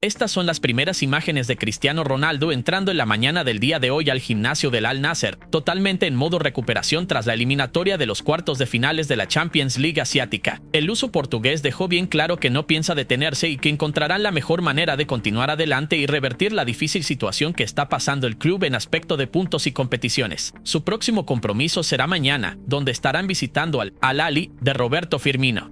Estas son las primeras imágenes de Cristiano Ronaldo entrando en la mañana del día de hoy al gimnasio del Al Nasser, totalmente en modo recuperación tras la eliminatoria de los cuartos de finales de la Champions League asiática. El uso portugués dejó bien claro que no piensa detenerse y que encontrarán la mejor manera de continuar adelante y revertir la difícil situación que está pasando el club en aspecto de puntos y competiciones. Su próximo compromiso será mañana, donde estarán visitando al Al-Ali de Roberto Firmino.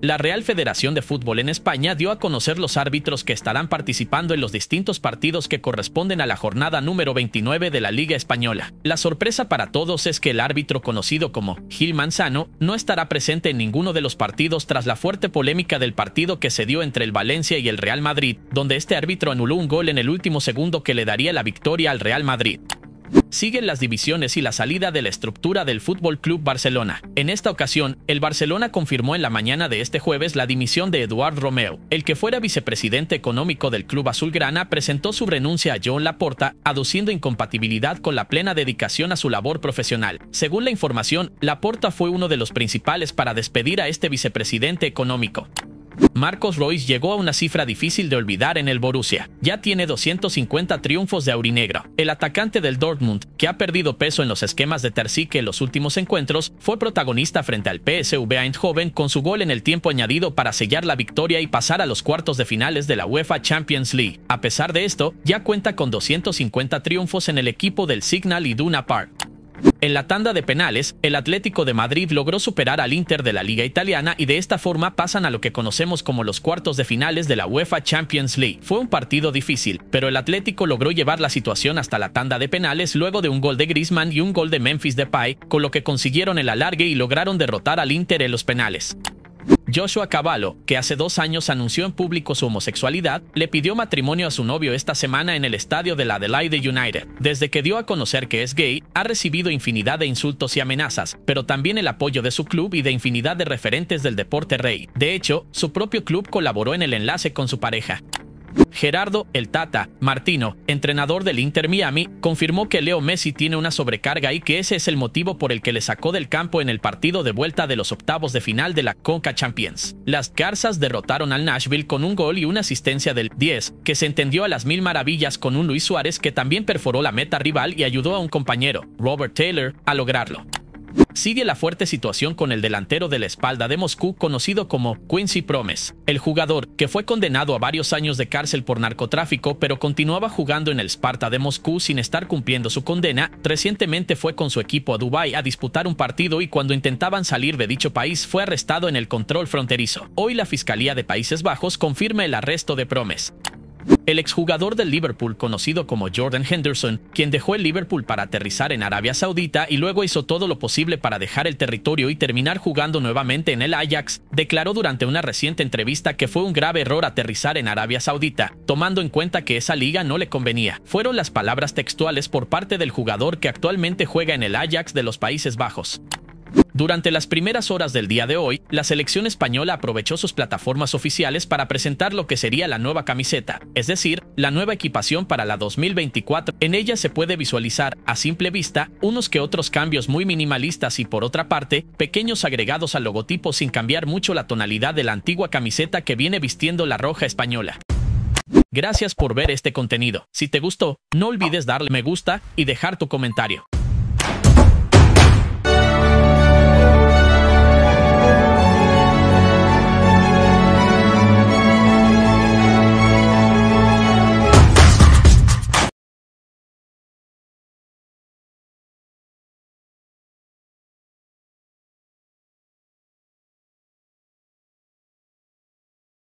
La Real Federación de Fútbol en España dio a conocer los árbitros que estarán participando en los distintos partidos que corresponden a la jornada número 29 de la Liga Española. La sorpresa para todos es que el árbitro conocido como Gil Manzano no estará presente en ninguno de los partidos tras la fuerte polémica del partido que se dio entre el Valencia y el Real Madrid, donde este árbitro anuló un gol en el último segundo que le daría la victoria al Real Madrid. Siguen las divisiones y la salida de la estructura del Fútbol Club Barcelona. En esta ocasión, el Barcelona confirmó en la mañana de este jueves la dimisión de Eduard Romeo. El que fuera vicepresidente económico del Club Azulgrana presentó su renuncia a John Laporta, aduciendo incompatibilidad con la plena dedicación a su labor profesional. Según la información, Laporta fue uno de los principales para despedir a este vicepresidente económico. Marcos Royce llegó a una cifra difícil de olvidar en el Borussia. Ya tiene 250 triunfos de aurinegro. El atacante del Dortmund, que ha perdido peso en los esquemas de Terzique en los últimos encuentros, fue protagonista frente al PSV Eindhoven con su gol en el tiempo añadido para sellar la victoria y pasar a los cuartos de finales de la UEFA Champions League. A pesar de esto, ya cuenta con 250 triunfos en el equipo del Signal Iduna Park. En la tanda de penales, el Atlético de Madrid logró superar al Inter de la Liga Italiana y de esta forma pasan a lo que conocemos como los cuartos de finales de la UEFA Champions League. Fue un partido difícil, pero el Atlético logró llevar la situación hasta la tanda de penales luego de un gol de Griezmann y un gol de Memphis Depay, con lo que consiguieron el alargue y lograron derrotar al Inter en los penales. Joshua Cavallo, que hace dos años anunció en público su homosexualidad, le pidió matrimonio a su novio esta semana en el estadio de la Adelaide United. Desde que dio a conocer que es gay, ha recibido infinidad de insultos y amenazas, pero también el apoyo de su club y de infinidad de referentes del deporte rey. De hecho, su propio club colaboró en el enlace con su pareja. Gerardo El Tata Martino, entrenador del Inter Miami, confirmó que Leo Messi tiene una sobrecarga y que ese es el motivo por el que le sacó del campo en el partido de vuelta de los octavos de final de la Conca Champions. Las Garzas derrotaron al Nashville con un gol y una asistencia del 10, que se entendió a las mil maravillas con un Luis Suárez que también perforó la meta rival y ayudó a un compañero, Robert Taylor, a lograrlo. Sigue la fuerte situación con el delantero de la espalda de Moscú conocido como Quincy Promes, el jugador que fue condenado a varios años de cárcel por narcotráfico pero continuaba jugando en el Sparta de Moscú sin estar cumpliendo su condena, recientemente fue con su equipo a Dubái a disputar un partido y cuando intentaban salir de dicho país fue arrestado en el control fronterizo. Hoy la Fiscalía de Países Bajos confirma el arresto de Promes. El exjugador del Liverpool, conocido como Jordan Henderson, quien dejó el Liverpool para aterrizar en Arabia Saudita y luego hizo todo lo posible para dejar el territorio y terminar jugando nuevamente en el Ajax, declaró durante una reciente entrevista que fue un grave error aterrizar en Arabia Saudita, tomando en cuenta que esa liga no le convenía. Fueron las palabras textuales por parte del jugador que actualmente juega en el Ajax de los Países Bajos. Durante las primeras horas del día de hoy, la selección española aprovechó sus plataformas oficiales para presentar lo que sería la nueva camiseta, es decir, la nueva equipación para la 2024. En ella se puede visualizar, a simple vista, unos que otros cambios muy minimalistas y por otra parte, pequeños agregados al logotipo sin cambiar mucho la tonalidad de la antigua camiseta que viene vistiendo la roja española. Gracias por ver este contenido. Si te gustó, no olvides darle me gusta y dejar tu comentario.